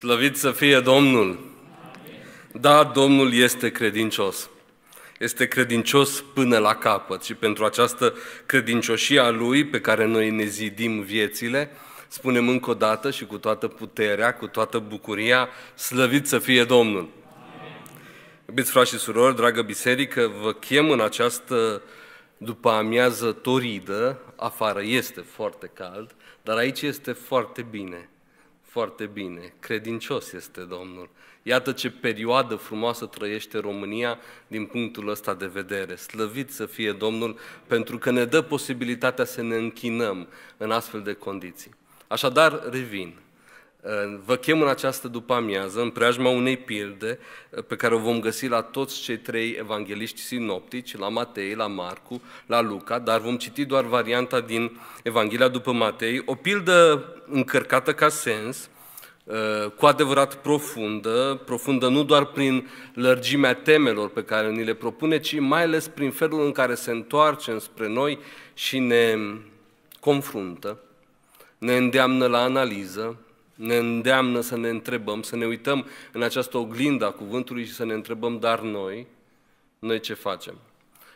Slăvit să fie Domnul! Da, Domnul este credincios. Este credincios până la capăt și pentru această credincioșie a Lui pe care noi ne zidim viețile, spunem încă o dată și cu toată puterea, cu toată bucuria, slăvit să fie Domnul! Iubiți frați și surori, dragă biserică, vă chem în această după amiază toridă, afară este foarte cald, dar aici este foarte bine – foarte bine, credincios este Domnul. Iată ce perioadă frumoasă trăiește România din punctul ăsta de vedere. Slăvit să fie Domnul pentru că ne dă posibilitatea să ne închinăm în astfel de condiții. Așadar, revin. Vă chem în această după-amiază, în preajma unei pilde eh, pe care o vom găsi la toți cei trei evangeliști sinoptici, la Matei, la Marcu, la Luca, dar vom citi doar varianta din Evanghelia după Matei, o pildă încărcată ca sens, eh, cu adevărat profundă, profundă nu doar prin lărgimea temelor pe care ni le propune, ci mai ales prin felul în care se întoarce înspre noi și ne confruntă, ne îndeamnă la analiză, ne îndeamnă să ne întrebăm, să ne uităm în această oglindă a cuvântului și să ne întrebăm, dar noi, noi ce facem?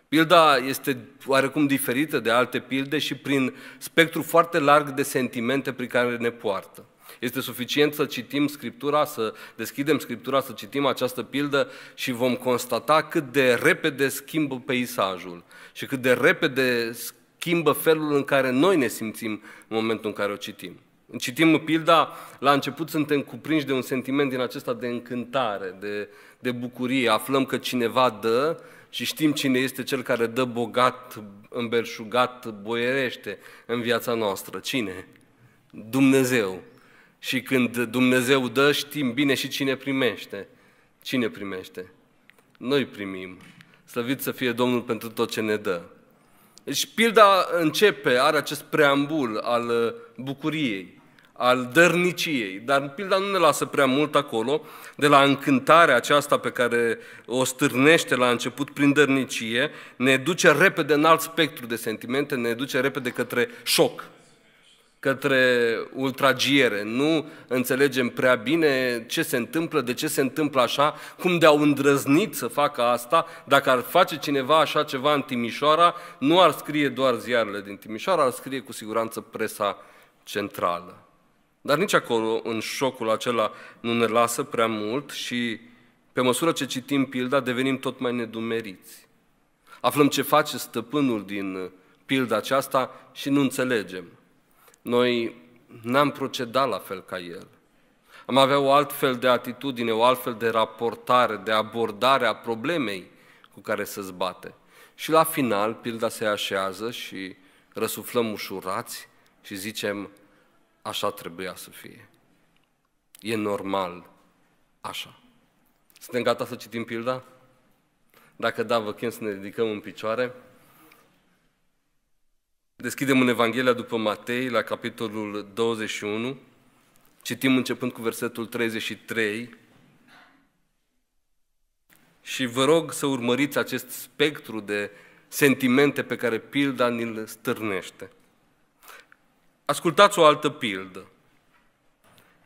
Pilda este oarecum diferită de alte pilde și prin spectru foarte larg de sentimente prin care ne poartă. Este suficient să citim Scriptura, să deschidem Scriptura, să citim această pildă și vom constata cât de repede schimbă peisajul și cât de repede schimbă felul în care noi ne simțim în momentul în care o citim. Citim pilda, la început suntem cuprinși de un sentiment din acesta de încântare, de, de bucurie. Aflăm că cineva dă și știm cine este cel care dă bogat, îmbelșugat, boierește în viața noastră. Cine? Dumnezeu. Și când Dumnezeu dă, știm bine și cine primește. Cine primește? Noi primim. Slăvit să fie Domnul pentru tot ce ne dă. Deci pilda începe, are acest preambul al uh, bucuriei al dărniciei, dar pilda nu ne lasă prea mult acolo, de la încântarea aceasta pe care o stârnește la început prin dărnicie, ne duce repede în alt spectru de sentimente, ne duce repede către șoc, către ultragiere. Nu înțelegem prea bine ce se întâmplă, de ce se întâmplă așa, cum de-au îndrăznit să facă asta. Dacă ar face cineva așa ceva în Timișoara, nu ar scrie doar ziarele din Timișoara, ar scrie cu siguranță presa centrală. Dar nici acolo, în șocul acela, nu ne lasă prea mult și, pe măsură ce citim pilda, devenim tot mai nedumeriți. Aflăm ce face stăpânul din uh, pilda aceasta și nu înțelegem. Noi n-am procedat la fel ca el. Am avea o altfel de atitudine, o altfel de raportare, de abordare a problemei cu care se zbate. Și la final, pilda se așează și răsuflăm ușurați și zicem, așa trebuia să fie. E normal așa. Suntem gata să citim pilda? Dacă da, vă chem să ne ridicăm în picioare. Deschidem în Evanghelia după Matei, la capitolul 21. Citim începând cu versetul 33. Și vă rog să urmăriți acest spectru de sentimente pe care pilda ni-l stârnește. Ascultați o altă pildă.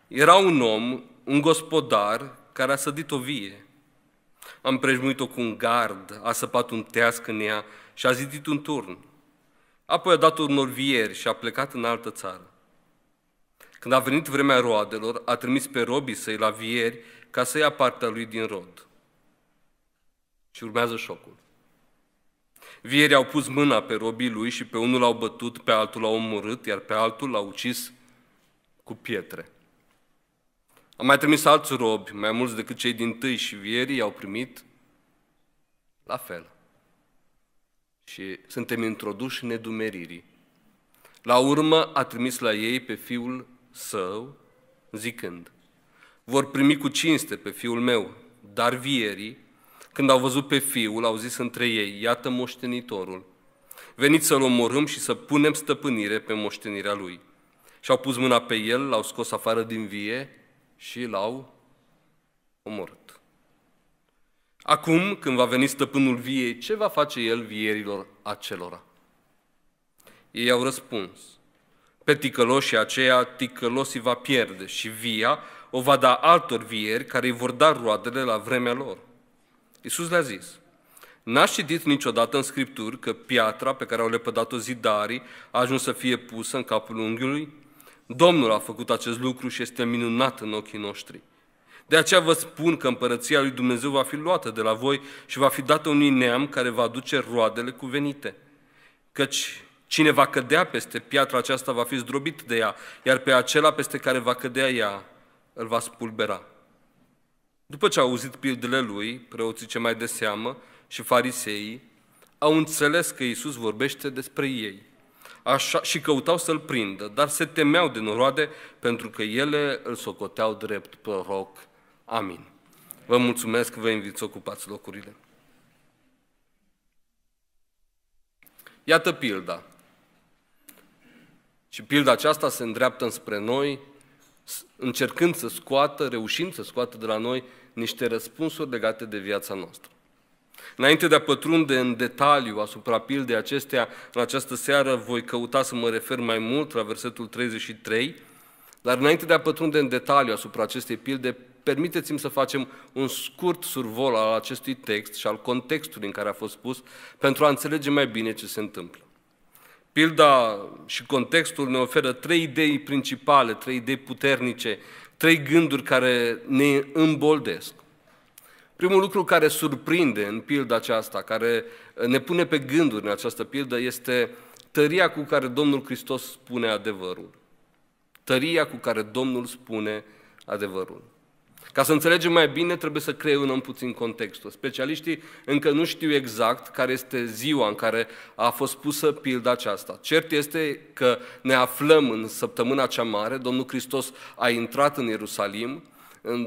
Era un om, un gospodar, care a sădit o vie. A împrejmuit-o cu un gard, a săpat un teasc în ea și a zidit un turn. Apoi a dat unor vieri și a plecat în altă țară. Când a venit vremea roadelor, a trimis pe robii săi la vieri ca să ia partea lui din rod. Și urmează șocul. Vieri au pus mâna pe robii lui și pe unul l-au bătut, pe altul l-au omorât, iar pe altul l-au ucis cu pietre. Am mai trimis alți robi, mai mulți decât cei din tâi și vieri i au primit la fel. Și suntem introduși în nedumeririi. La urmă a trimis la ei pe fiul său, zicând, vor primi cu cinste pe fiul meu, dar vierii când au văzut pe fiul, au zis între ei, iată moștenitorul. Veniți să-l omorâm și să punem stăpânire pe moștenirea lui. Și-au pus mâna pe el, l-au scos afară din vie și l-au omorât. Acum, când va veni stăpânul viei, ce va face el vierilor acelora? Ei au răspuns, pe ticăloșii aceea ticălosii va pierde și via o va da altor vieri care îi vor da roadele la vremea lor. Iisus le-a zis, N-ați citit niciodată în Scripturi că piatra pe care au lepădat-o zidarii a ajuns să fie pusă în capul unghiului? Domnul a făcut acest lucru și este minunat în ochii noștri. De aceea vă spun că împărăția lui Dumnezeu va fi luată de la voi și va fi dată unui neam care va aduce roadele cuvenite. Căci cine va cădea peste piatra aceasta va fi zdrobit de ea, iar pe acela peste care va cădea ea îl va spulbera. După ce au auzit pildele lui, preoții ce mai de seamă și fariseii, au înțeles că Iisus vorbește despre ei așa, și căutau să-l prindă, dar se temeau de noroade pentru că ele îl socoteau drept proroc. Amin. Vă mulțumesc, vă invit să ocupați locurile. Iată pilda. Și pilda aceasta se îndreaptă înspre noi încercând să scoată, reușind să scoată de la noi niște răspunsuri legate de viața noastră. Înainte de a pătrunde în detaliu asupra pildei acestea, în această seară voi căuta să mă refer mai mult la versetul 33, dar înainte de a pătrunde în detaliu asupra acestei pilde, permiteți-mi să facem un scurt survol al acestui text și al contextului în care a fost pus pentru a înțelege mai bine ce se întâmplă. Pilda și contextul ne oferă trei idei principale, trei idei puternice, trei gânduri care ne îmboldesc. Primul lucru care surprinde în pilda aceasta, care ne pune pe gânduri în această pildă, este tăria cu care Domnul Hristos spune adevărul. Tăria cu care Domnul spune adevărul. Ca să înțelegem mai bine, trebuie să creăm puțin contextul. Specialiștii încă nu știu exact care este ziua în care a fost pusă pilda aceasta. Cert este că ne aflăm în săptămâna cea mare, Domnul Hristos a intrat în Ierusalim,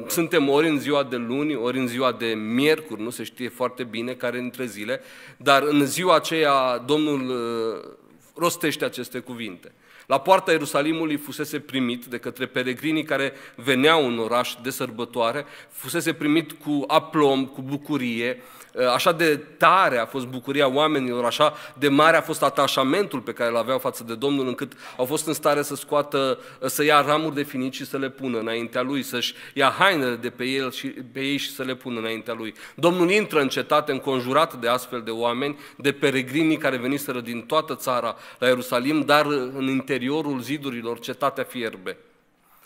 suntem ori în ziua de luni, ori în ziua de miercuri, nu se știe foarte bine care dintre zile, dar în ziua aceea Domnul uh, rostește aceste cuvinte. La poarta Ierusalimului fusese primit de către peregrinii care veneau în oraș de sărbătoare, fusese primit cu aplomb, cu bucurie, eh, așa de tare a fost bucuria oamenilor, așa de mare a fost atașamentul pe care îl aveau față de Domnul, încât au fost în stare să scoată, eh, să ia ramuri de finici și să le pună înaintea lui, să-și ia hainele de pe, el și, pe ei și să le pună înaintea lui. Domnul intră în cetate înconjurat de astfel de oameni, de peregrinii care veniseră din toată țara la Ierusalim, dar eh, în interior interiorul zidurilor cetatea fierbe.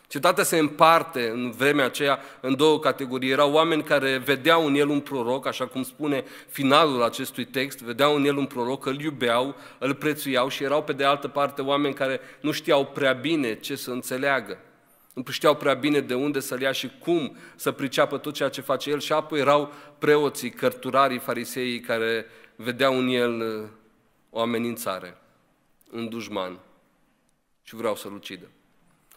Cetatea se împarte în vremea aceea în două categorii. Erau oameni care vedeau în el un proroc, așa cum spune finalul acestui text, vedeau în el un proroc, îl iubeau, îl prețuiau și erau pe de altă parte oameni care nu știau prea bine ce să înțeleagă. Nu știau prea bine de unde să-l ia și cum să priceapă tot ceea ce face el și apoi erau preoții, cărturarii, fariseii care vedeau în el uh, o amenințare, un dușman și vreau să-l ucidă.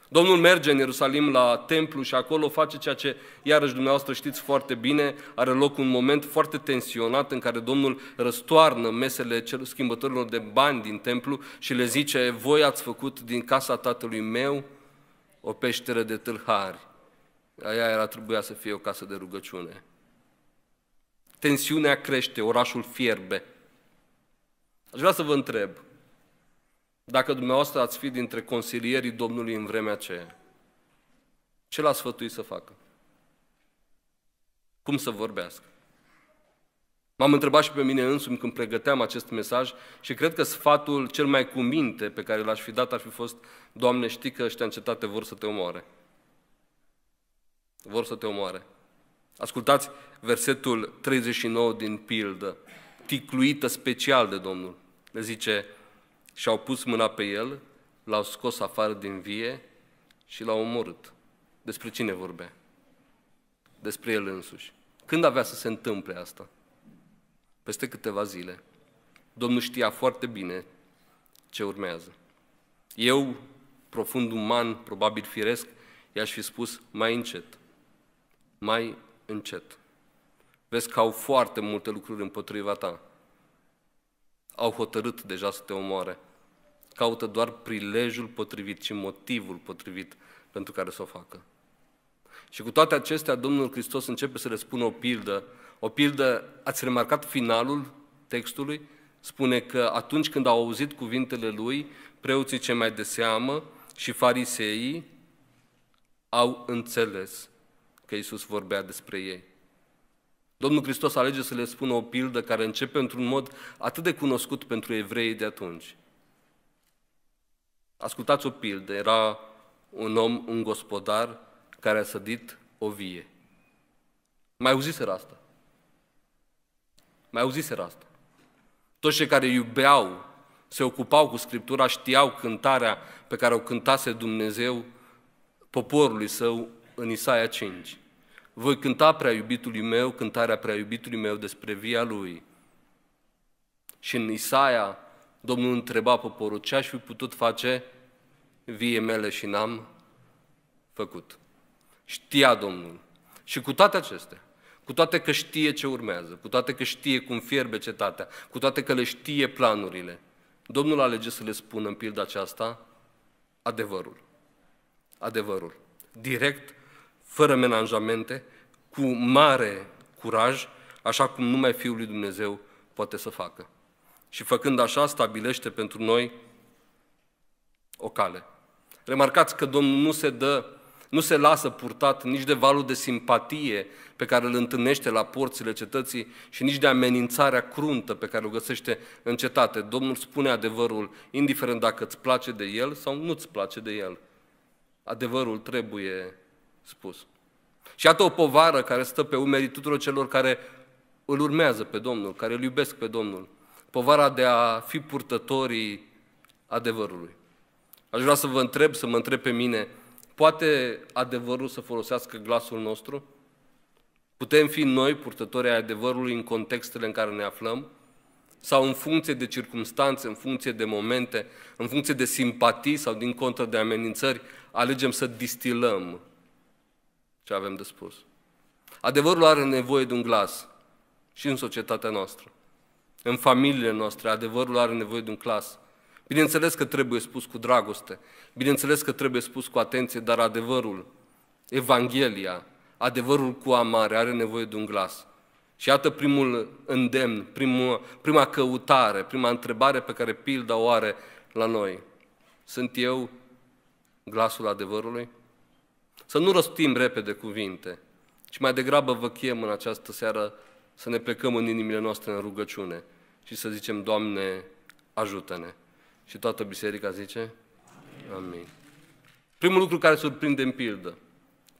Domnul merge în Ierusalim la templu și acolo face ceea ce, iarăși dumneavoastră știți foarte bine, are loc un moment foarte tensionat în care Domnul răstoarnă mesele schimbătorilor de bani din templu și le zice, voi ați făcut din casa tatălui meu o peșteră de tâlhari. Aia era trebuia să fie o casă de rugăciune. Tensiunea crește, orașul fierbe. Aș vrea să vă întreb, dacă dumneavoastră ați fi dintre consilierii Domnului în vremea aceea, ce l-a sfătuit să facă? Cum să vorbească? M-am întrebat și pe mine însumi când pregăteam acest mesaj și cred că sfatul cel mai cu minte pe care l-aș fi dat ar fi fost Doamne, știi că ăștia în cetate vor să te omoare. Vor să te omoare. Ascultați versetul 39 din pildă, ticluită special de Domnul. Le zice, și au pus mâna pe el, l-au scos afară din vie și l-au omorât. Despre cine vorbea? Despre el însuși. Când avea să se întâmple asta? Peste câteva zile. Domnul știa foarte bine ce urmează. Eu, profund uman, probabil firesc, i-aș fi spus mai încet, mai încet. Vezi că au foarte multe lucruri împotriva ta. Au hotărât deja să te omoare caută doar prilejul potrivit și motivul potrivit pentru care să o facă. Și cu toate acestea, Domnul Hristos începe să le spună o pildă. O pildă, ați remarcat finalul textului? Spune că atunci când au auzit cuvintele lui, preoții ce mai de seamă și fariseii au înțeles că Isus vorbea despre ei. Domnul Hristos alege să le spună o pildă care începe într-un mod atât de cunoscut pentru evreii de atunci. Ascultați o pildă, era un om, un gospodar, care a sădit o vie. Mai auziseră asta. Mai auziseră asta. Toți cei care iubeau, se ocupau cu Scriptura, știau cântarea pe care o cântase Dumnezeu poporului său în Isaia 5. Voi cânta prea iubitului meu, cântarea prea iubitului meu despre via lui. Și în Isaia Domnul întreba poporul, ce aș fi putut face vie mele și n-am făcut. Știa Domnul. Și cu toate acestea, cu toate că știe ce urmează, cu toate că știe cum fierbe cetatea, cu toate că le știe planurile, Domnul alege să le spună în pildă aceasta adevărul. Adevărul. Direct, fără menajamente, cu mare curaj, așa cum numai Fiul lui Dumnezeu poate să facă și făcând așa stabilește pentru noi o cale. Remarcați că Domnul nu se dă, nu se lasă purtat nici de valul de simpatie pe care îl întâlnește la porțile cetății și nici de amenințarea cruntă pe care o găsește în cetate. Domnul spune adevărul, indiferent dacă îți place de el sau nu îți place de el. Adevărul trebuie spus. Și iată o povară care stă pe umerii tuturor celor care îl urmează pe Domnul, care îl iubesc pe Domnul povara de a fi purtătorii adevărului. Aș vrea să vă întreb, să mă întreb pe mine, poate adevărul să folosească glasul nostru? Putem fi noi purtători ai adevărului în contextele în care ne aflăm? Sau în funcție de circumstanțe, în funcție de momente, în funcție de simpatii sau din contră de amenințări, alegem să distilăm ce avem de spus. Adevărul are nevoie de un glas și în societatea noastră în familiile noastre, adevărul are nevoie de un clas. Bineînțeles că trebuie spus cu dragoste, bineînțeles că trebuie spus cu atenție, dar adevărul, Evanghelia, adevărul cu amare are nevoie de un glas. Și iată primul îndemn, primul, prima căutare, prima întrebare pe care pilda o are la noi. Sunt eu glasul adevărului? Să nu răstim repede cuvinte, ci mai degrabă vă chem în această seară să ne plecăm în inimile noastre în rugăciune și să zicem, Doamne, ajută-ne. Și toată biserica zice, Amin. Amin. Primul lucru care surprinde în pildă,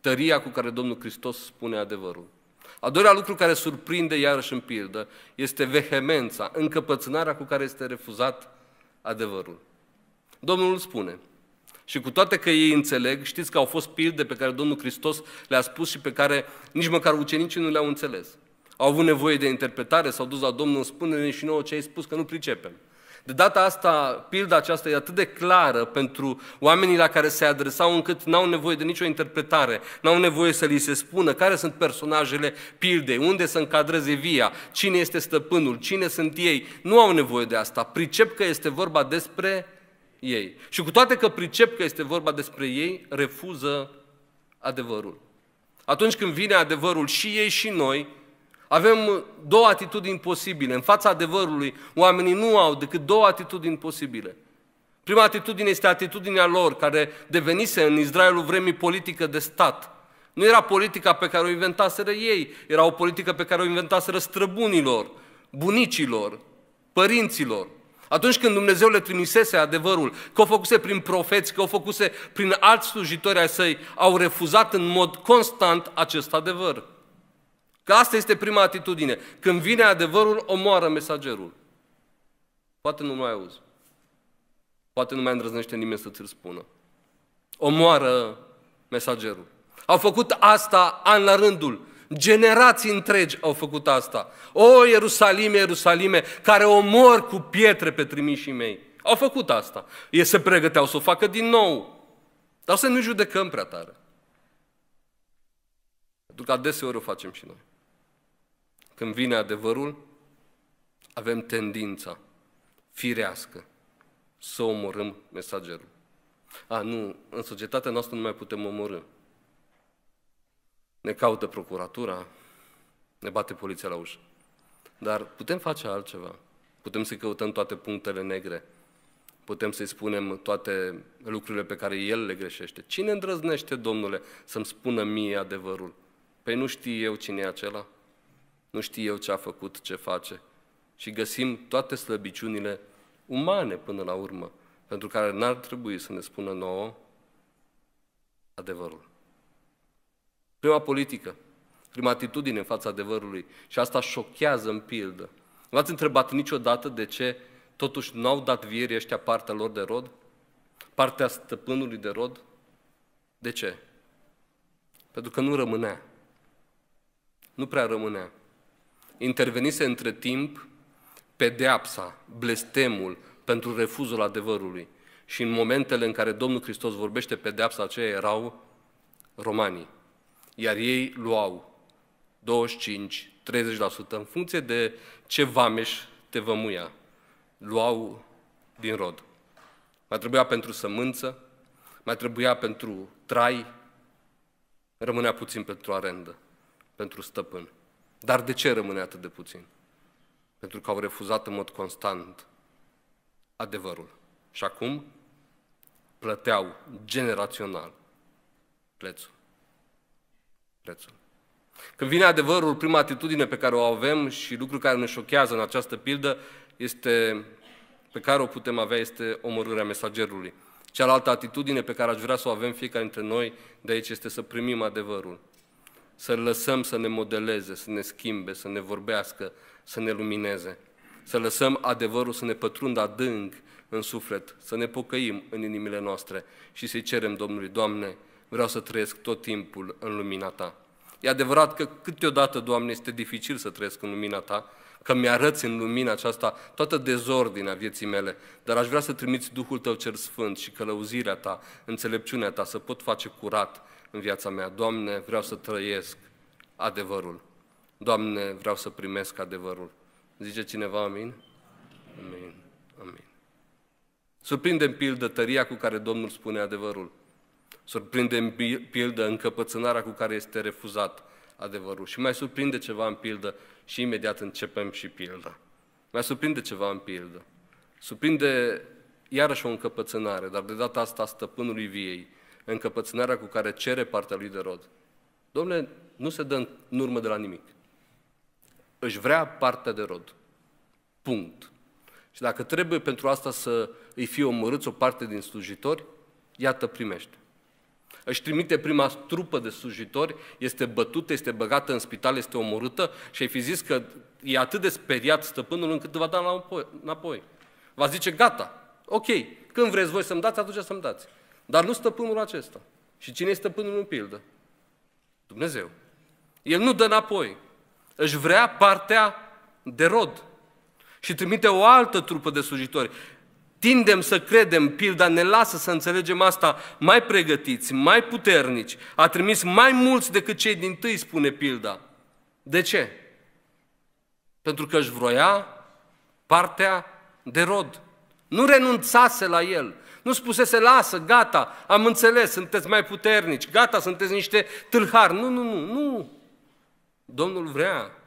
tăria cu care Domnul Hristos spune adevărul. A doilea lucru care surprinde iarăși în pildă este vehemența, încăpățânarea cu care este refuzat adevărul. Domnul îl spune, și cu toate că ei înțeleg, știți că au fost pilde pe care Domnul Hristos le-a spus și pe care nici măcar ucenicii nu le-au înțeles. Au avut nevoie de interpretare, s-au dus la Domnul, spune-ne și nouă ce ai spus, că nu pricepem. De data asta, pilda aceasta e atât de clară pentru oamenii la care se adresau încât n-au nevoie de nicio interpretare, n-au nevoie să li se spună care sunt personajele pildei, unde să încadreze via, cine este stăpânul, cine sunt ei. Nu au nevoie de asta. Pricep că este vorba despre ei. Și cu toate că pricep că este vorba despre ei, refuză adevărul. Atunci când vine adevărul și ei și noi, avem două atitudini posibile. În fața adevărului, oamenii nu au decât două atitudini posibile. Prima atitudine este atitudinea lor, care devenise în Israelul vremii politică de stat. Nu era politica pe care o inventaseră ei, era o politică pe care o inventaseră străbunilor, bunicilor, părinților. Atunci când Dumnezeu le trimisese adevărul, că o făcuse prin profeți, că o făcuse prin alți slujitori ai săi, au refuzat în mod constant acest adevăr. Că asta este prima atitudine. Când vine adevărul, omoară mesagerul. Poate nu mai auzi. Poate nu mai îndrăznește nimeni să ți-l spună. Omoară mesagerul. Au făcut asta an la rândul. Generații întregi au făcut asta. O, Ierusalime, Ierusalime, care omor cu pietre pe trimișii mei. Au făcut asta. E se pregăteau să o facă din nou. Dar să nu judecăm prea tare. Pentru că adeseori o facem și noi când vine adevărul, avem tendința firească să omorâm mesagerul. A, nu, în societatea noastră nu mai putem omorâ. Ne caută procuratura, ne bate poliția la ușă. Dar putem face altceva. Putem să căutăm toate punctele negre. Putem să-i spunem toate lucrurile pe care el le greșește. Cine îndrăznește, Domnule, să-mi spună mie adevărul? Păi nu știi eu cine e acela? nu știe eu ce a făcut, ce face. Și găsim toate slăbiciunile umane până la urmă, pentru care n-ar trebui să ne spună nouă adevărul. Prima politică, prima atitudine în fața adevărului și asta șochează în pildă. Nu ați întrebat niciodată de ce totuși nu au dat vieri ăștia partea lor de rod? Partea stăpânului de rod? De ce? Pentru că nu rămânea. Nu prea rămânea intervenise între timp pedeapsa, blestemul pentru refuzul adevărului. Și în momentele în care Domnul Hristos vorbește pedeapsa aceea erau romanii. Iar ei luau 25, 30% în funcție de ce vameș te vămuia. Luau din rod. Mai trebuia pentru sămânță, mai trebuia pentru trai, rămânea puțin pentru arendă, pentru stăpân. Dar de ce rămâne atât de puțin? Pentru că au refuzat în mod constant adevărul. Și acum plăteau generațional prețul. Prețul. Când vine adevărul, prima atitudine pe care o avem și lucrul care ne șochează în această pildă este, pe care o putem avea este omorârea mesagerului. Cealaltă atitudine pe care aș vrea să o avem fiecare dintre noi de aici este să primim adevărul să lăsăm să ne modeleze, să ne schimbe, să ne vorbească, să ne lumineze, să lăsăm adevărul să ne pătrundă adânc în suflet, să ne pocăim în inimile noastre și să-i cerem Domnului, Doamne, vreau să trăiesc tot timpul în lumina Ta. E adevărat că câteodată, Doamne, este dificil să trăiesc în lumina Ta, că mi-arăți în lumina aceasta toată dezordinea vieții mele, dar aș vrea să trimiți Duhul Tău cel Sfânt și călăuzirea Ta, înțelepciunea Ta, să pot face curat în viața mea. Doamne, vreau să trăiesc adevărul. Doamne, vreau să primesc adevărul. Zice cineva amin? Amin. Amin. Surprindem pildă tăria cu care Domnul spune adevărul. Surprindem pildă încăpățânarea cu care este refuzat adevărul. Și mai surprinde ceva în pildă și imediat începem și pildă. Mai surprinde ceva în pildă. Surprinde iarăși o încăpățânare, dar de data asta stăpânului viei, încăpățânarea cu care cere partea lui de rod. Domnule, nu se dă în urmă de la nimic. Își vrea partea de rod. Punct. Și dacă trebuie pentru asta să îi fie omorâți o parte din slujitori, iată primește. Își trimite prima trupă de slujitori, este bătută, este băgată în spital, este omorâtă și ai fi zis că e atât de speriat stăpânul încât va da înapoi. Va zice, gata, ok, când vreți voi să-mi dați, atunci să-mi dați. Dar nu stăpânul acesta. Și cine este stăpânul în pildă? Dumnezeu. El nu dă înapoi. Își vrea partea de rod. Și trimite o altă trupă de slujitori. Tindem să credem, pilda ne lasă să înțelegem asta, mai pregătiți, mai puternici. A trimis mai mulți decât cei din tâi, spune pilda. De ce? Pentru că își vroia partea de rod. Nu renunțase la el, nu spusese, lasă, gata, am înțeles, sunteți mai puternici, gata, sunteți niște tâlhari. Nu, nu, nu, nu. Domnul vrea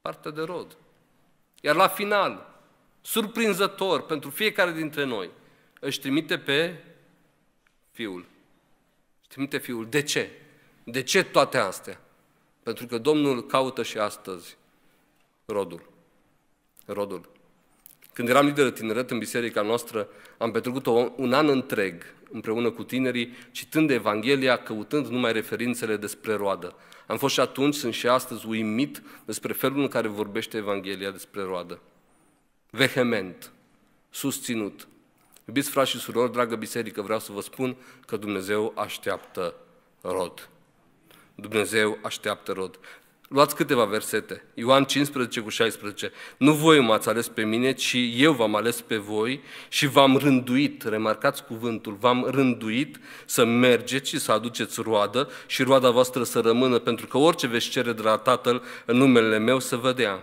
parte de rod. Iar la final, surprinzător pentru fiecare dintre noi, își trimite pe Fiul. Își trimite Fiul. De ce? De ce toate astea? Pentru că Domnul caută și astăzi rodul. Rodul. Când eram lider de tineret în biserica noastră, am petrecut un an întreg împreună cu tinerii, citând Evanghelia, căutând numai referințele despre roadă. Am fost și atunci, sunt și astăzi uimit despre felul în care vorbește Evanghelia despre roadă. Vehement, susținut. Iubiți frați și surori, dragă biserică, vreau să vă spun că Dumnezeu așteaptă rod. Dumnezeu așteaptă rod. Luați câteva versete. Ioan 15 cu 16. Nu voi m-ați ales pe mine, ci eu v-am ales pe voi și v-am rânduit, remarcați cuvântul, v-am rânduit să mergeți și să aduceți roadă și roada voastră să rămână, pentru că orice veți cere de la Tatăl în numele meu să vă dea.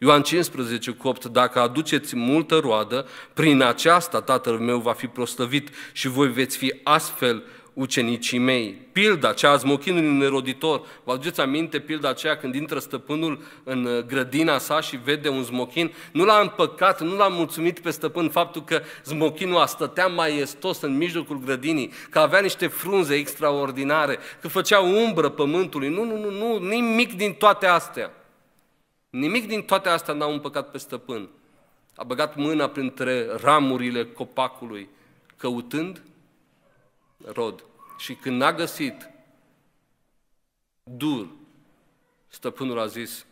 Ioan 15 cu 8, dacă aduceți multă roadă, prin aceasta Tatăl meu va fi prostăvit și voi veți fi astfel ucenicii mei. Pilda cea a smochinului neroditor. Vă aduceți aminte pilda aceea când intră stăpânul în uh, grădina sa și vede un smochin? Nu l-a împăcat, nu l-a mulțumit pe stăpân faptul că smochinul a stătea maiestos în mijlocul grădinii, că avea niște frunze extraordinare, că făcea umbră pământului. Nu, nu, nu, nu, nimic din toate astea. Nimic din toate astea n-a împăcat pe stăpân. A băgat mâna printre ramurile copacului, căutând rod. Și când n-a găsit dur, stăpânul a zis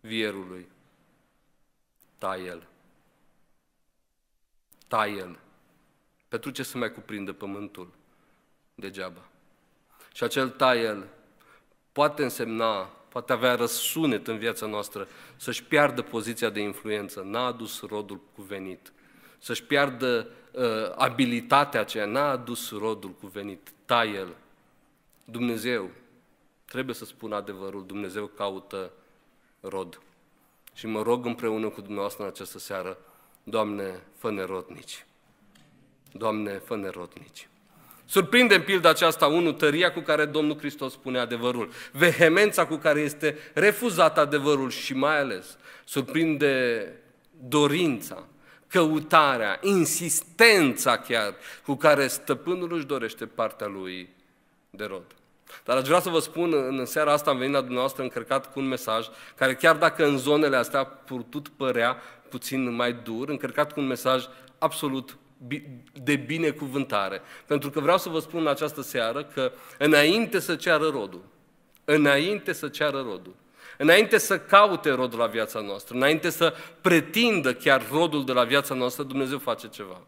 vierului, tai el, tai el. Pentru ce să mai cuprindă pământul degeaba? Și acel tai el poate însemna, poate avea răsunet în viața noastră, să-și piardă poziția de influență, n-a adus rodul cuvenit, să-și piardă uh, abilitatea aceea, n-a adus rodul cuvenit, taie-l. Da, Dumnezeu, trebuie să spun adevărul, Dumnezeu caută rod. Și mă rog împreună cu dumneavoastră în această seară, Doamne, fă nerodnici. Doamne, fă nerodnici. Surprinde în pildă aceasta, unul, tăria cu care Domnul Hristos spune adevărul, vehemența cu care este refuzat adevărul și mai ales surprinde dorința căutarea, insistența chiar cu care stăpânul își dorește partea lui de rod. Dar aș vrea să vă spun, în seara asta am venit la dumneavoastră încărcat cu un mesaj care chiar dacă în zonele astea a putut părea puțin mai dur, încărcat cu un mesaj absolut de binecuvântare. Pentru că vreau să vă spun în această seară că înainte să ceară rodul, înainte să ceară rodul, înainte să caute rodul la viața noastră, înainte să pretindă chiar rodul de la viața noastră, Dumnezeu face ceva.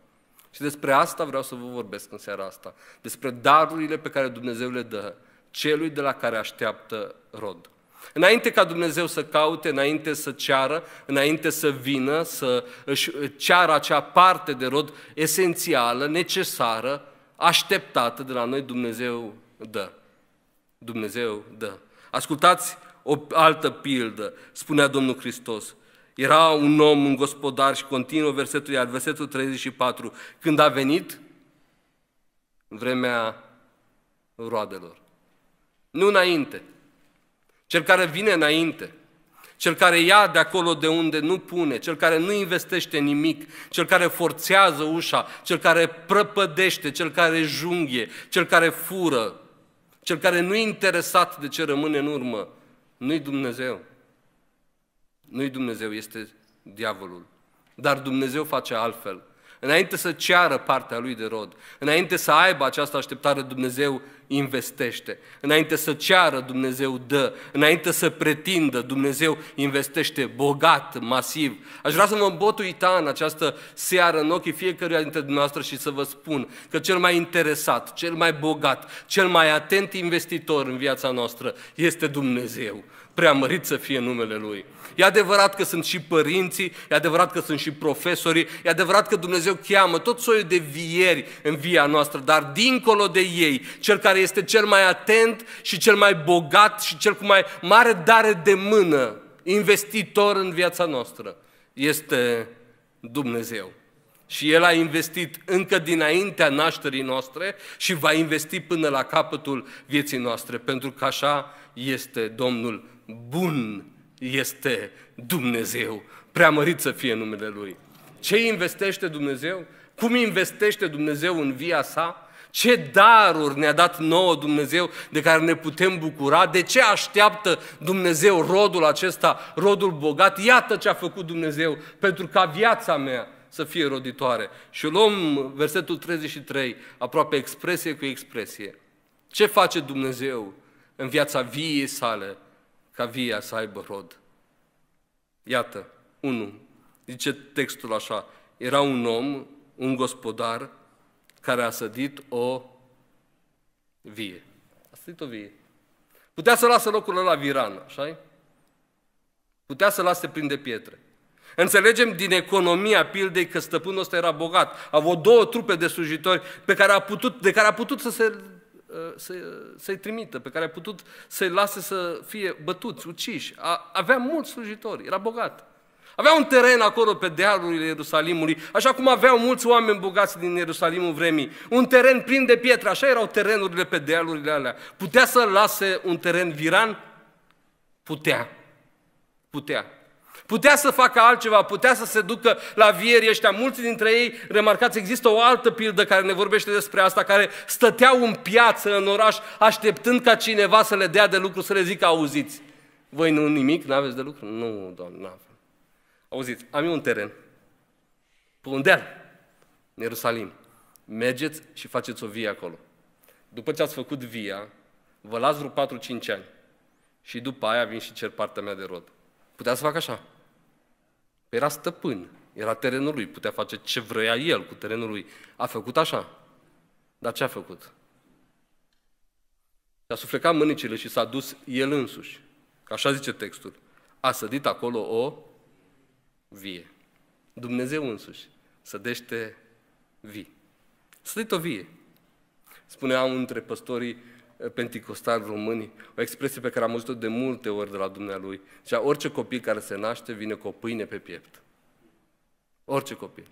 Și despre asta vreau să vă vorbesc în seara asta, despre darurile pe care Dumnezeu le dă celui de la care așteaptă rod. Înainte ca Dumnezeu să caute, înainte să ceară, înainte să vină, să își ceară acea parte de rod esențială, necesară, așteptată de la noi, Dumnezeu dă. Dumnezeu dă. Ascultați o altă pildă, spunea Domnul Hristos. Era un om, un gospodar și continuă versetul, iar versetul 34, când a venit vremea roadelor. Nu înainte. Cel care vine înainte, cel care ia de acolo de unde nu pune, cel care nu investește nimic, cel care forțează ușa, cel care prăpădește, cel care junghe, cel care fură, cel care nu e interesat de ce rămâne în urmă, nu-i Dumnezeu. Nu-i Dumnezeu, este diavolul. Dar Dumnezeu face altfel înainte să ceară partea lui de rod, înainte să aibă această așteptare, Dumnezeu investește, înainte să ceară, Dumnezeu dă, înainte să pretindă, Dumnezeu investește bogat, masiv. Aș vrea să mă uita în această seară în ochii fiecăruia dintre dumneavoastră și să vă spun că cel mai interesat, cel mai bogat, cel mai atent investitor în viața noastră este Dumnezeu preamărit să fie numele Lui. E adevărat că sunt și părinții, e adevărat că sunt și profesorii, e adevărat că Dumnezeu cheamă tot soiul de vieri în via noastră, dar dincolo de ei, cel care este cel mai atent și cel mai bogat și cel cu mai mare dare de mână, investitor în viața noastră, este Dumnezeu. Și El a investit încă dinaintea nașterii noastre și va investi până la capătul vieții noastre, pentru că așa este Domnul bun este Dumnezeu, preamărit să fie numele Lui. Ce investește Dumnezeu? Cum investește Dumnezeu în via sa? Ce daruri ne-a dat nouă Dumnezeu de care ne putem bucura? De ce așteaptă Dumnezeu rodul acesta, rodul bogat? Iată ce a făcut Dumnezeu pentru ca viața mea să fie roditoare. Și luăm versetul 33, aproape expresie cu expresie. Ce face Dumnezeu în viața viei sale ca via să aibă rod. Iată, unul, zice textul așa, era un om, un gospodar, care a sădit o vie. A sădit o vie. Putea să lasă locul ăla viran, așa Putea să lase plin de pietre. Înțelegem din economia pildei că stăpânul ăsta era bogat. A avut două trupe de slujitori pe care a putut, de care a putut să se Uh, să, să-i trimită, pe care a putut să-i lase să fie bătuți, uciși. A, avea mulți slujitori, era bogat. Avea un teren acolo pe dealurile Ierusalimului, așa cum aveau mulți oameni bogați din Ierusalimul vremii. Un teren plin de pietre, așa erau terenurile pe dealurile alea. Putea să lase un teren viran? Putea. Putea. Putea să facă altceva, putea să se ducă la vieri ăștia. Mulți dintre ei, remarcați, există o altă pildă care ne vorbește despre asta, care stăteau în piață, în oraș, așteptând ca cineva să le dea de lucru, să le zică, auziți, voi nu nimic, nu aveți de lucru? Nu, doamne, nu avem. Auziți, am eu un teren, pe un deal, în Ierusalim. Mergeți și faceți o vie acolo. După ce ați făcut via, vă las vreo 4-5 ani. Și după aia vin și cer partea mea de rod putea să facă așa. Păi era stăpân, era terenul lui, putea face ce vrea el cu terenul lui. A făcut așa. Dar ce a făcut? s a suflecat mânicile și s-a dus el însuși. Că așa zice textul. A sădit acolo o vie. Dumnezeu însuși sădește vii. Sădit o vie. Spunea unul dintre păstorii penticostali români, o expresie pe care am auzit-o de multe ori de la dumnealui. Și orice copil care se naște vine cu o pâine pe piept. Orice copil.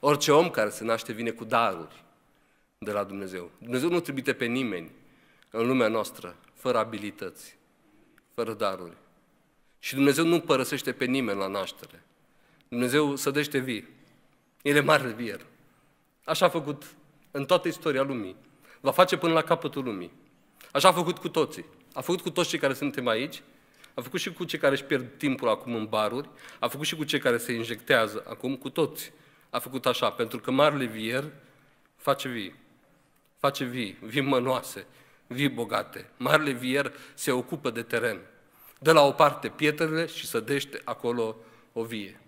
Orice om care se naște vine cu daruri de la Dumnezeu. Dumnezeu nu trimite pe nimeni în lumea noastră fără abilități, fără daruri. Și Dumnezeu nu părăsește pe nimeni la naștere. Dumnezeu sădește vii. El e mare vier. Așa a făcut în toată istoria lumii. Va face până la capătul lumii. Așa a făcut cu toții. A făcut cu toți cei care suntem aici, a făcut și cu cei care își pierd timpul acum în baruri, a făcut și cu cei care se injectează acum, cu toți. A făcut așa, pentru că marele vier face vii. Face vii, vii mănoase, vii bogate. Marele vier se ocupă de teren. Dă la o parte pietrele și sădește acolo o vie.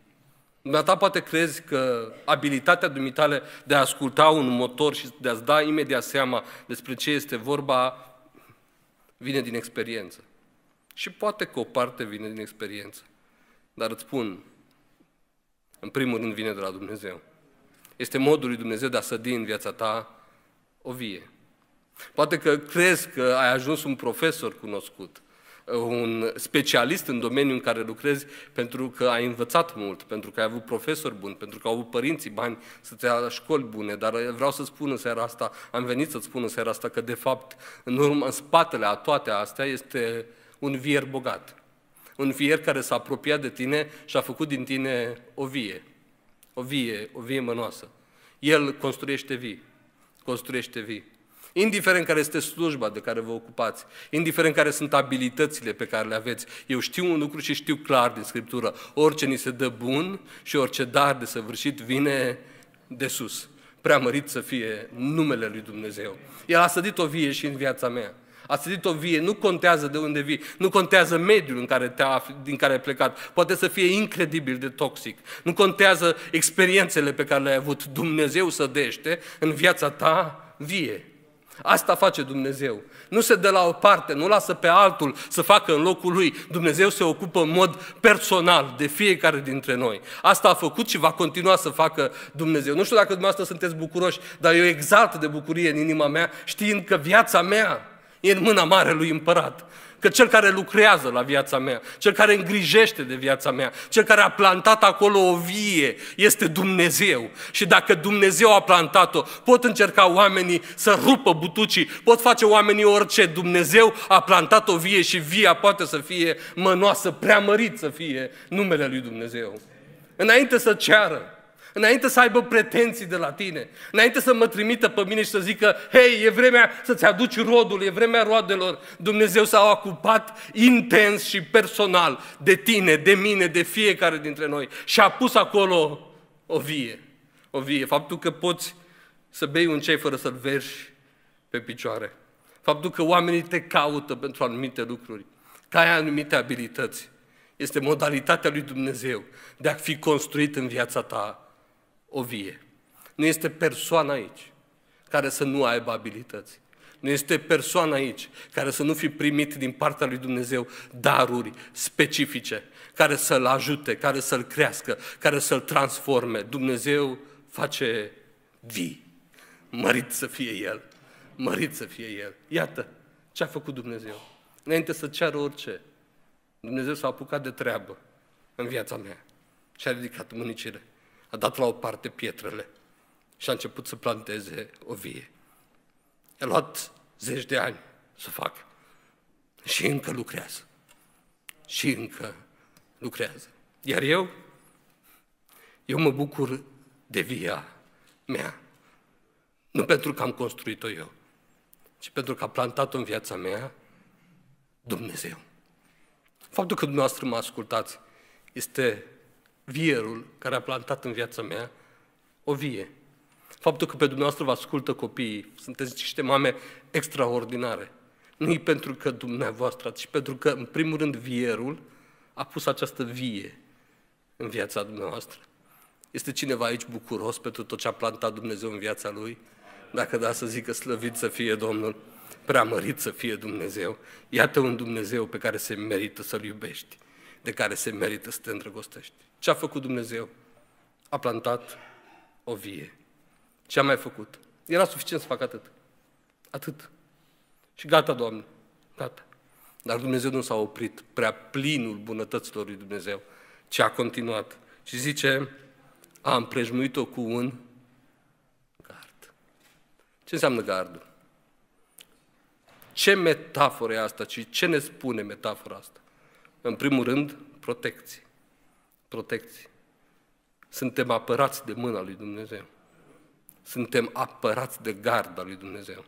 Dumneata poate crezi că abilitatea dumitale de a asculta un motor și de a-ți da imediat seama despre ce este vorba vine din experiență. Și poate că o parte vine din experiență. Dar îți spun, în primul rând vine de la Dumnezeu. Este modul lui Dumnezeu de a sădi în viața ta o vie. Poate că crezi că ai ajuns un profesor cunoscut, un specialist în domeniul în care lucrezi pentru că ai învățat mult, pentru că ai avut profesori buni, pentru că au avut părinții bani să te ia școli bune, dar vreau să spun în seara asta, am venit să-ți spun în seara asta că de fapt în urmă, în spatele a toate astea este un vier bogat, un vier care s-a apropiat de tine și a făcut din tine o vie, o vie, o vie mănoasă. El construiește vii, construiește vii. Indiferent care este slujba de care vă ocupați, indiferent care sunt abilitățile pe care le aveți, eu știu un lucru și știu clar din Scriptură. Orice ni se dă bun și orice dar de săvârșit vine de sus. Preamărit să fie numele lui Dumnezeu. El a sădit o vie și în viața mea. A sădit o vie, nu contează de unde vii, nu contează mediul în care te afli, din care ai plecat. Poate să fie incredibil de toxic. Nu contează experiențele pe care le-ai avut. Dumnezeu sădește în viața ta vie. Asta face Dumnezeu. Nu se dă la o parte, nu lasă pe altul să facă în locul lui. Dumnezeu se ocupă în mod personal de fiecare dintre noi. Asta a făcut și va continua să facă Dumnezeu. Nu știu dacă dumneavoastră sunteți bucuroși, dar eu exalt de bucurie în inima mea, știind că viața mea e în mâna Marelui Împărat că cel care lucrează la viața mea, cel care îngrijește de viața mea, cel care a plantat acolo o vie, este Dumnezeu. Și dacă Dumnezeu a plantat-o, pot încerca oamenii să rupă butucii, pot face oamenii orice. Dumnezeu a plantat o vie și via poate să fie mănoasă, preamărit să fie numele lui Dumnezeu. Înainte să ceară, Înainte să aibă pretenții de la tine, înainte să mă trimită pe mine și să zică, hei, e vremea să-ți aduci rodul, e vremea roadelor, Dumnezeu s-a ocupat intens și personal de tine, de mine, de fiecare dintre noi și a pus acolo o vie. O vie. Faptul că poți să bei un ceai fără să-l vergi pe picioare. Faptul că oamenii te caută pentru anumite lucruri, că ai anumite abilități. Este modalitatea lui Dumnezeu de a fi construit în viața ta o vie. Nu este persoană aici care să nu aibă abilități. Nu este persoană aici care să nu fi primit din partea lui Dumnezeu daruri specifice care să-l ajute, care să-l crească, care să-l transforme. Dumnezeu face vii. Mărit să fie El. Mărit să fie El. Iată ce a făcut Dumnezeu. Înainte să ceară orice, Dumnezeu s-a apucat de treabă în viața mea și a ridicat mânicire a dat la o parte pietrele și a început să planteze o vie. A luat zeci de ani să facă și încă lucrează. Și încă lucrează. Iar eu, eu mă bucur de via mea. Nu pentru că am construit-o eu, ci pentru că a plantat-o în viața mea Dumnezeu. Faptul că dumneavoastră mă ascultați este vierul care a plantat în viața mea o vie. Faptul că pe dumneavoastră vă ascultă copiii, sunteți niște mame extraordinare. Nu e pentru că dumneavoastră, ci pentru că, în primul rând, vierul a pus această vie în viața dumneavoastră. Este cineva aici bucuros pentru tot ce a plantat Dumnezeu în viața lui? Dacă da, să zică slăvit să fie Domnul, preamărit să fie Dumnezeu. Iată un Dumnezeu pe care se merită să-L iubești de care se merită să te îndrăgostești. Ce a făcut Dumnezeu? A plantat o vie. Ce a mai făcut? Era suficient să fac atât. Atât. Și gata, Doamne, gata. Dar Dumnezeu nu s-a oprit prea plinul bunătăților lui Dumnezeu, ci a continuat. Și zice, a împrejmuit-o cu un gard. Ce înseamnă gardul? Ce metaforă e asta? ce ne spune metafora asta? În primul rând, protecție. Protecție. Suntem apărați de mâna lui Dumnezeu. Suntem apărați de garda lui Dumnezeu.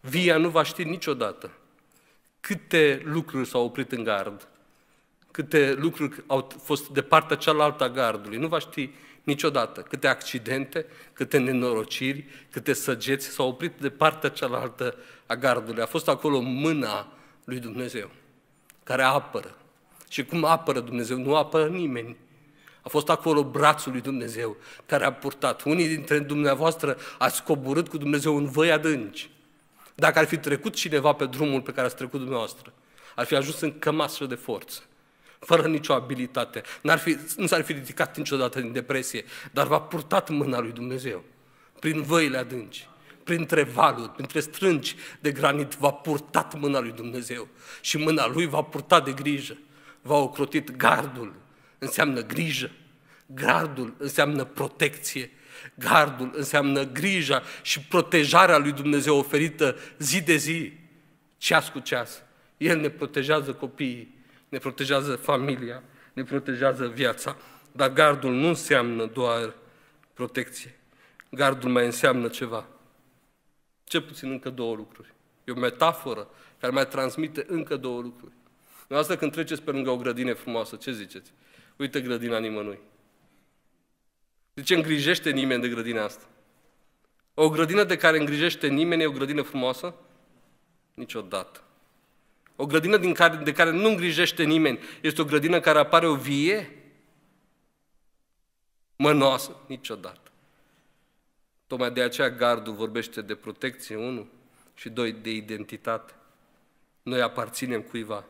Via nu va ști niciodată câte lucruri s-au oprit în gard, câte lucruri au fost de partea cealaltă a gardului. Nu va ști niciodată câte accidente, câte nenorociri, câte săgeți s-au oprit de partea cealaltă a gardului. A fost acolo mâna lui Dumnezeu care apără. Și cum apără Dumnezeu? Nu apără nimeni. A fost acolo brațul lui Dumnezeu care a purtat. Unii dintre dumneavoastră ați coborât cu Dumnezeu în văi adânci. Dacă ar fi trecut cineva pe drumul pe care ați trecut dumneavoastră, ar fi ajuns în cămasă de forță, fără nicio abilitate. N-ar fi, nu s-ar fi ridicat niciodată din depresie, dar v-a purtat mâna lui Dumnezeu prin văile adânci printre valuri, printre strânci de granit, va purtat mâna lui Dumnezeu și mâna lui va purtat de grijă. Va ocrotit gardul, înseamnă grijă, gardul înseamnă protecție, gardul înseamnă grija și protejarea lui Dumnezeu oferită zi de zi, ceas cu ceas. El ne protejează copiii, ne protejează familia, ne protejează viața. Dar gardul nu înseamnă doar protecție. Gardul mai înseamnă ceva. Ce puțin încă două lucruri. E o metaforă care mai transmite încă două lucruri. Noi asta când treceți pe lângă o grădină frumoasă, ce ziceți? Uite grădina nimănui. De ce îngrijește nimeni de grădina asta? O grădină de care îngrijește nimeni e o grădină frumoasă? Niciodată. O grădină din care, de care nu îngrijește nimeni este o grădină care apare o vie? Mănoasă? Niciodată. Tocmai de aceea gardul vorbește de protecție, unu, și doi, de identitate. Noi aparținem cuiva.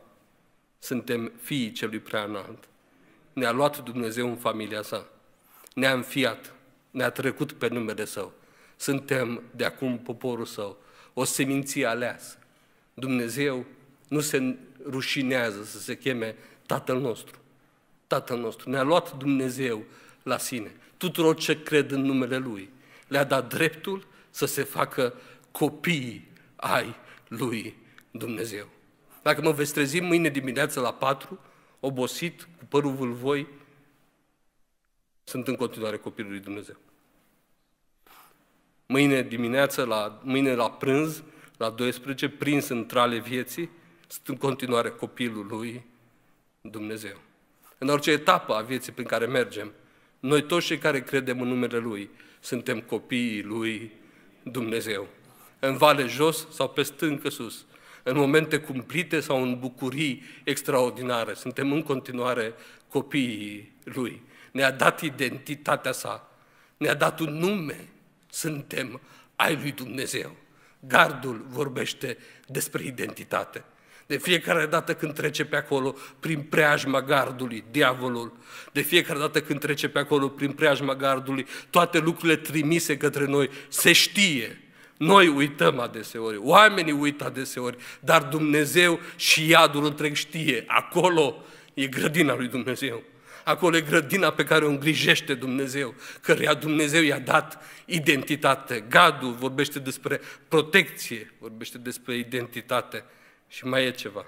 Suntem fiii celui prea înalt. Ne-a luat Dumnezeu în familia sa. Ne-a înfiat. Ne-a trecut pe numele său. Suntem de acum poporul său. O seminție aleasă. Dumnezeu nu se rușinează să se cheme Tatăl nostru. Tatăl nostru. Ne-a luat Dumnezeu la sine. Tuturor ce cred în numele Lui le-a dat dreptul să se facă copii ai lui Dumnezeu. Dacă mă veți trezi mâine dimineață la patru, obosit, cu părul vâlvoi, sunt în continuare copilul lui Dumnezeu. Mâine dimineață, la, mâine la prânz, la 12, prins în trale vieții, sunt în continuare copilul lui Dumnezeu. În orice etapă a vieții prin care mergem, noi toți cei care credem în numele Lui, suntem copiii lui Dumnezeu. În vale jos sau pe stâncă sus, în momente cumplite sau în bucurii extraordinare, suntem în continuare copiii lui. Ne-a dat identitatea sa, ne-a dat un nume, suntem ai lui Dumnezeu. Gardul vorbește despre identitate. De fiecare dată când trece pe acolo, prin preajma gardului, diavolul, de fiecare dată când trece pe acolo, prin preajma gardului, toate lucrurile trimise către noi se știe. Noi uităm adeseori, oamenii uită adeseori, dar Dumnezeu și iadul întreg știe. Acolo e grădina lui Dumnezeu. Acolo e grădina pe care o îngrijește Dumnezeu, căreia Dumnezeu i-a dat identitate. Gadul vorbește despre protecție, vorbește despre identitate. Și mai e ceva.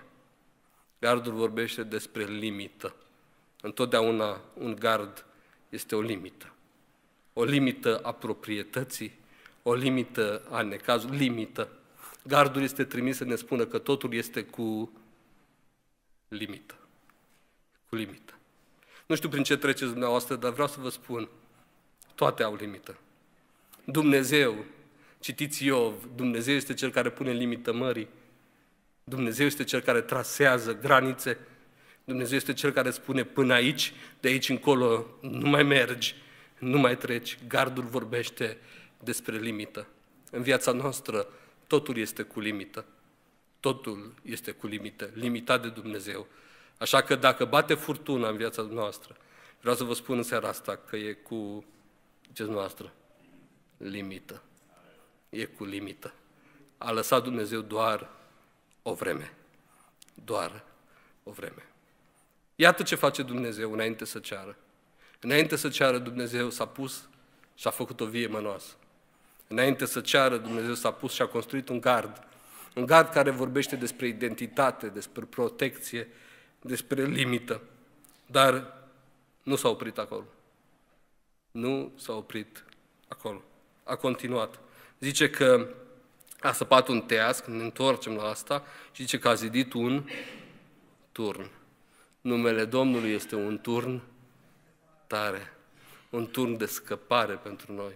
Gardul vorbește despre limită. Întotdeauna un gard este o limită. O limită a proprietății, o limită a necazului, limită. Gardul este trimis să ne spună că totul este cu limită. Cu limită. Nu știu prin ce treceți dumneavoastră, dar vreau să vă spun, toate au limită. Dumnezeu, citiți Iov, Dumnezeu este Cel care pune limită mării, Dumnezeu este Cel care trasează granițe, Dumnezeu este Cel care spune până aici, de aici încolo nu mai mergi, nu mai treci, gardul vorbește despre limită. În viața noastră totul este cu limită, totul este cu limită, limitat de Dumnezeu. Așa că dacă bate furtuna în viața noastră, vreau să vă spun în seara asta că e cu, ce noastră, limită. E cu limită. A lăsat Dumnezeu doar o vreme. Doar o vreme. Iată ce face Dumnezeu înainte să ceară. Înainte să ceară Dumnezeu s-a pus și a făcut o vie mănoasă. Înainte să ceară Dumnezeu s-a pus și a construit un gard. Un gard care vorbește despre identitate, despre protecție, despre limită. Dar nu s-a oprit acolo. Nu s-a oprit acolo. A continuat. Zice că a săpat un teasc, ne întoarcem la asta, și zice că a zidit un turn. Numele Domnului este un turn tare, un turn de scăpare pentru noi.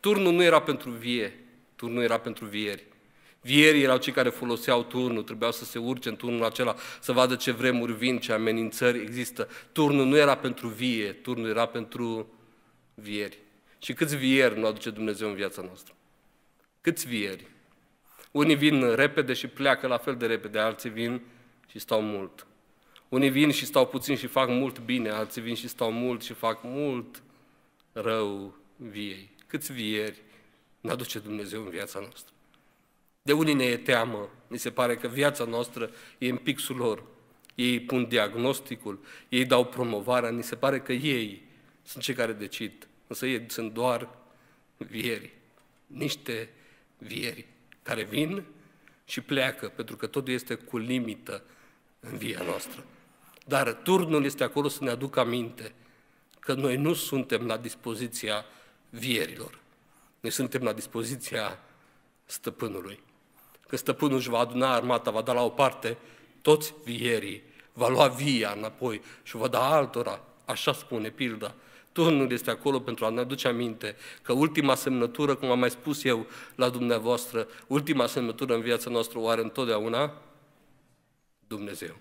Turnul nu era pentru vie, turnul era pentru vieri. Vierii erau cei care foloseau turnul, trebuiau să se urce în turnul acela, să vadă ce vremuri vin, ce amenințări există. Turnul nu era pentru vie, turnul era pentru vieri. Și câți vieri nu aduce Dumnezeu în viața noastră? Câți vieri? Unii vin repede și pleacă la fel de repede, alții vin și stau mult. Unii vin și stau puțin și fac mult bine, alții vin și stau mult și fac mult rău viei. Câți vieri ne aduce Dumnezeu în viața noastră? De unii ne e teamă, ni se pare că viața noastră e în pixul lor. Ei pun diagnosticul, ei dau promovarea, ni se pare că ei sunt cei care decid. Însă ei sunt doar vieri, niște vieri care vin și pleacă, pentru că totul este cu limită în via noastră. Dar turnul este acolo să ne aducă aminte că noi nu suntem la dispoziția vierilor. Noi suntem la dispoziția stăpânului. Că stăpânul își va aduna armata, va da la o parte toți vierii, va lua via înapoi și va da altora, așa spune pilda, Turnul este acolo pentru a ne aduce aminte că ultima semnătură, cum am mai spus eu la dumneavoastră, ultima semnătură în viața noastră o are întotdeauna Dumnezeu.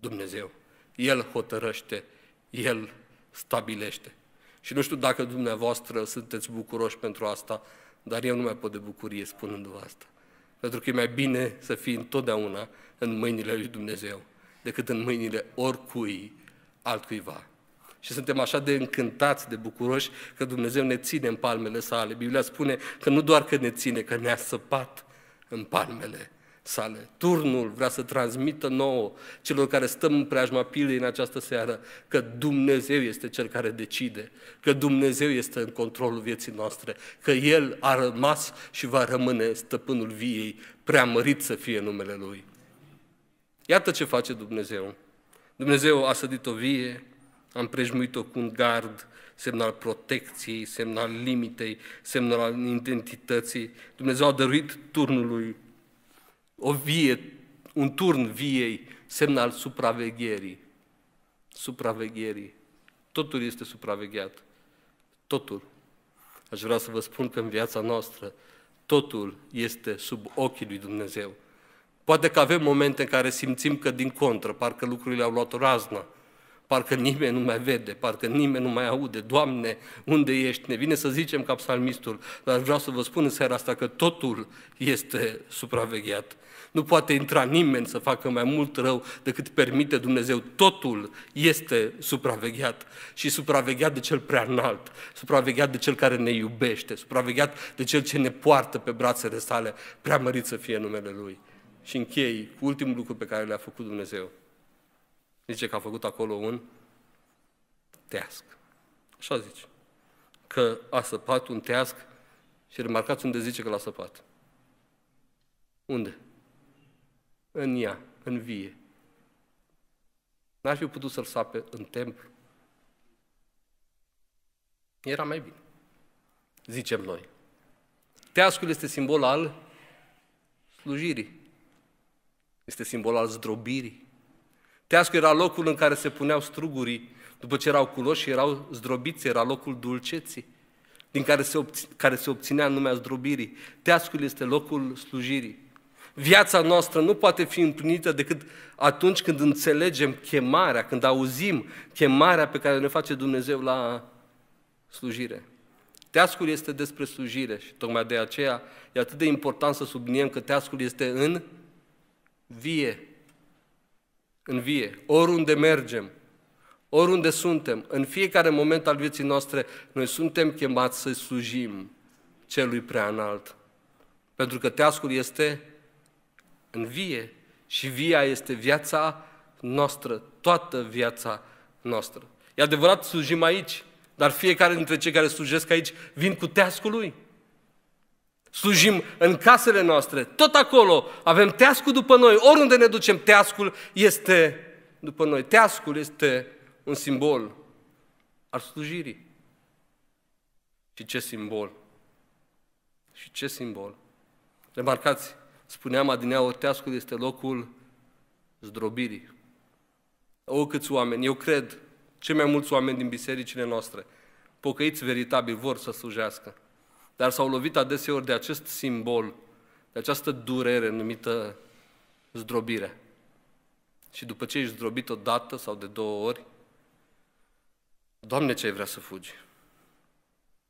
Dumnezeu. El hotărăște, El stabilește. Și nu știu dacă dumneavoastră sunteți bucuroși pentru asta, dar eu nu mai pot de bucurie spunându-vă asta. Pentru că e mai bine să fii întotdeauna în mâinile lui Dumnezeu decât în mâinile oricui altcuiva. Și suntem așa de încântați, de bucuroși că Dumnezeu ne ține în palmele sale. Biblia spune că nu doar că ne ține, că ne-a săpat în palmele sale. Turnul vrea să transmită nouă celor care stăm în preajma pilei în această seară că Dumnezeu este Cel care decide, că Dumnezeu este în controlul vieții noastre, că El a rămas și va rămâne stăpânul viei, preamărit să fie numele Lui. Iată ce face Dumnezeu. Dumnezeu a sădit o vie, am prejmuit-o cu un gard, semnal protecției, semnal limitei, semnal identității. Dumnezeu a dăruit turnului o vie, un turn viei, semnal supravegherii. Supravegherii. Totul este supravegheat. Totul. Aș vrea să vă spun că în viața noastră totul este sub ochii lui Dumnezeu. Poate că avem momente în care simțim că din contră, parcă lucrurile au luat o razna, parcă nimeni nu mai vede, parcă nimeni nu mai aude, Doamne, unde ești? Ne vine să zicem ca psalmistul, dar vreau să vă spun în seara asta că totul este supravegheat. Nu poate intra nimeni să facă mai mult rău decât permite Dumnezeu. Totul este supravegheat și supravegheat de cel prea înalt, supravegheat de cel care ne iubește, supravegheat de cel ce ne poartă pe brațele sale, prea mărit să fie numele Lui. Și închei cu ultimul lucru pe care le-a făcut Dumnezeu. Zice că a făcut acolo un teasc. Așa zice. Că a săpat un teasc și remarcați unde zice că l-a săpat. Unde? În ea, în vie. N-ar fi putut să-l sape în templu. Era mai bine, zicem noi. Teascul este simbol al slujirii. Este simbol al zdrobirii. Teascul era locul în care se puneau strugurii, după ce erau culoși erau zdrobiți, era locul dulceții, din care se, obține care se obținea numea zdrobirii. Teascul este locul slujirii. Viața noastră nu poate fi împlinită decât atunci când înțelegem chemarea, când auzim chemarea pe care ne face Dumnezeu la slujire. Teascul este despre slujire și tocmai de aceea e atât de important să subliniem că teascul este în vie în vie, oriunde mergem, oriunde suntem, în fiecare moment al vieții noastre, noi suntem chemați să slujim celui prea înalt. Pentru că teascul este în vie și via este viața noastră, toată viața noastră. E adevărat, slujim aici, dar fiecare dintre cei care slujesc aici vin cu teascul lui. Slujim în casele noastre, tot acolo avem teascul după noi, oriunde ne ducem, teascul este după noi. Teascul este un simbol al slujirii. Și ce simbol! Și ce simbol! Remarcați, spuneam adineaori, teascul este locul zdrobirii. O, câți oameni, eu cred, cei mai mulți oameni din bisericile noastre, pocăiți veritabil, vor să slujească. Dar s-au lovit adeseori de acest simbol, de această durere numită zdrobire. Și după ce ești zdrobit o dată sau de două ori, Doamne, ce ai vrea să fugi?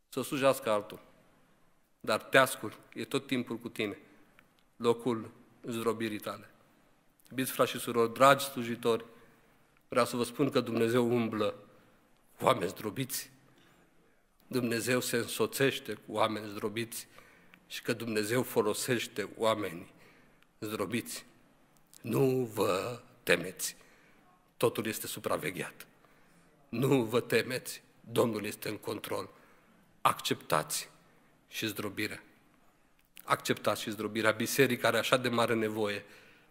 Să sujească altul. Dar teascul e tot timpul cu tine, locul zdrobirii tale. Iubiți frați și surori, dragi slujitori, vreau să vă spun că Dumnezeu umblă cu oameni zdrobiți, Dumnezeu se însoțește cu oameni zdrobiți și că Dumnezeu folosește oameni zdrobiți. Nu vă temeți. Totul este supravegheat. Nu vă temeți. Domnul este în control. Acceptați și zdrobirea. Acceptați și zdrobirea. Biserica are așa de mare nevoie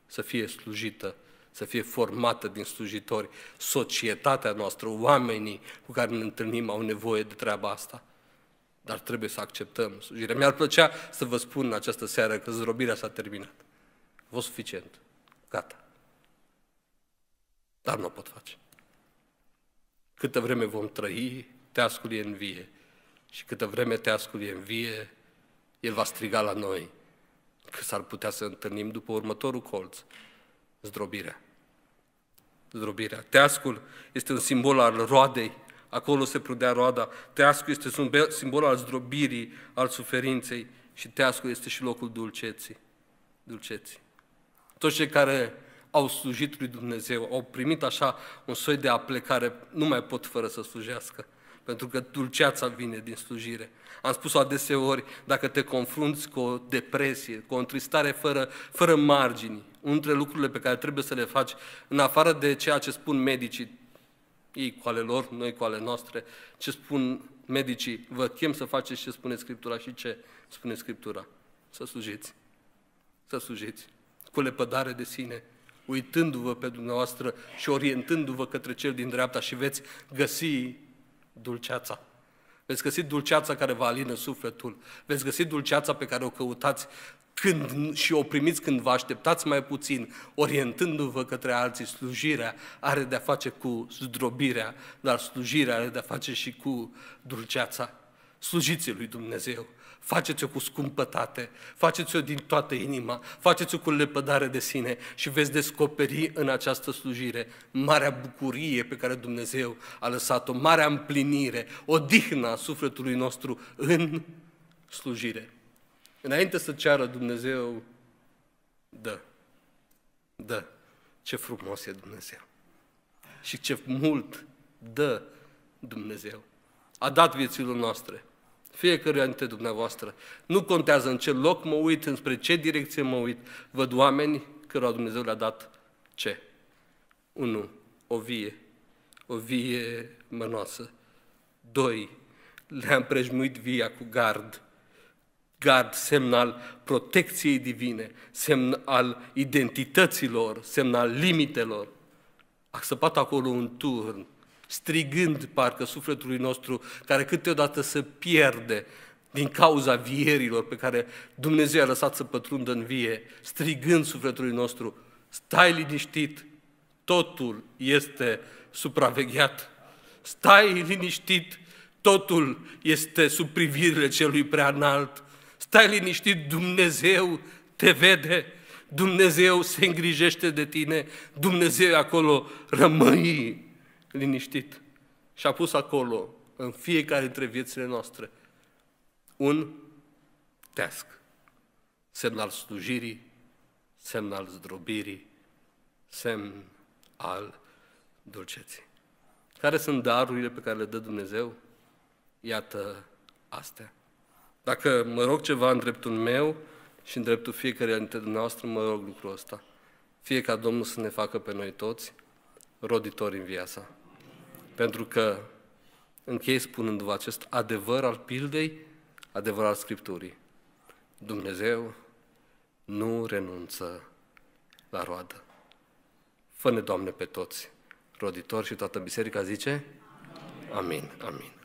să fie slujită să fie formată din slujitori. Societatea noastră, oamenii cu care ne întâlnim au nevoie de treaba asta. Dar trebuie să acceptăm slujirea. Mi-ar plăcea să vă spun în această seară că zrobirea s-a terminat. A fost suficient. Gata. Dar nu o pot face. Câtă vreme vom trăi, teascul e în vie. Și câtă vreme teascul e în vie, el va striga la noi că s-ar putea să întâlnim după următorul colț zdrobirea. Zdrobirea. Teascul este un simbol al roadei, acolo se prudea roada. Teascul este un simbol al zdrobirii, al suferinței și teascul este și locul dulceții. dulceții. Toți cei care au slujit lui Dumnezeu, au primit așa un soi de aplecare, nu mai pot fără să slujească pentru că dulceața vine din slujire. Am spus-o adeseori, dacă te confrunți cu o depresie, cu o întristare fără, fără margini, între lucrurile pe care trebuie să le faci, în afară de ceea ce spun medicii, ei cu ale lor, noi cu ale noastre, ce spun medicii, vă chem să faceți ce spune Scriptura și ce spune Scriptura. Să slujiți. Să slujiți. Cu lepădare de sine, uitându-vă pe dumneavoastră și orientându-vă către cel din dreapta și veți găsi dulceața. Veți găsi dulceața care vă alină sufletul. Veți găsi dulceața pe care o căutați când și o primiți când vă așteptați mai puțin, orientându-vă către alții, slujirea are de-a face cu zdrobirea, dar slujirea are de-a face și cu dulceața. Slujiți lui Dumnezeu. Faceți-o cu scumpătate, faceți-o din toată inima, faceți-o cu lepădare de sine și veți descoperi în această slujire marea bucurie pe care Dumnezeu a lăsat-o, marea împlinire, o dihnă a sufletului nostru în slujire. Înainte să ceară Dumnezeu, dă, dă, ce frumos e Dumnezeu și ce mult dă Dumnezeu. A dat vieților noastre, fiecăruia dintre dumneavoastră. Nu contează în ce loc mă uit, înspre ce direcție mă uit, văd oameni cărora Dumnezeu le-a dat ce? Unu, o vie, o vie mănoasă. Doi, le-a împrejmuit via cu gard. Gard, semn al protecției divine, semn al identităților, semn al limitelor. A săpat acolo un turn, strigând parcă sufletului nostru, care câteodată se pierde din cauza vierilor pe care Dumnezeu a lăsat să pătrundă în vie, strigând sufletului nostru, stai liniștit, totul este supravegheat. Stai liniștit, totul este sub privirile celui prea înalt. Stai liniștit, Dumnezeu te vede, Dumnezeu se îngrijește de tine, Dumnezeu acolo rămâi liniștit și a pus acolo, în fiecare dintre viețile noastre, un teasc, semn al slujirii, semn al zdrobirii, semn al dulceții. Care sunt darurile pe care le dă Dumnezeu? Iată astea. Dacă mă rog ceva în dreptul meu și în dreptul fiecare dintre dumneavoastră, mă rog lucrul ăsta. Fie ca Domnul să ne facă pe noi toți roditori în viața. Pentru că, închei spunându-vă acest adevăr al pildei, adevăr al Scripturii. Dumnezeu nu renunță la roadă. Fă-ne, Doamne, pe toți roditori și toată biserica zice? Amin, amin. amin.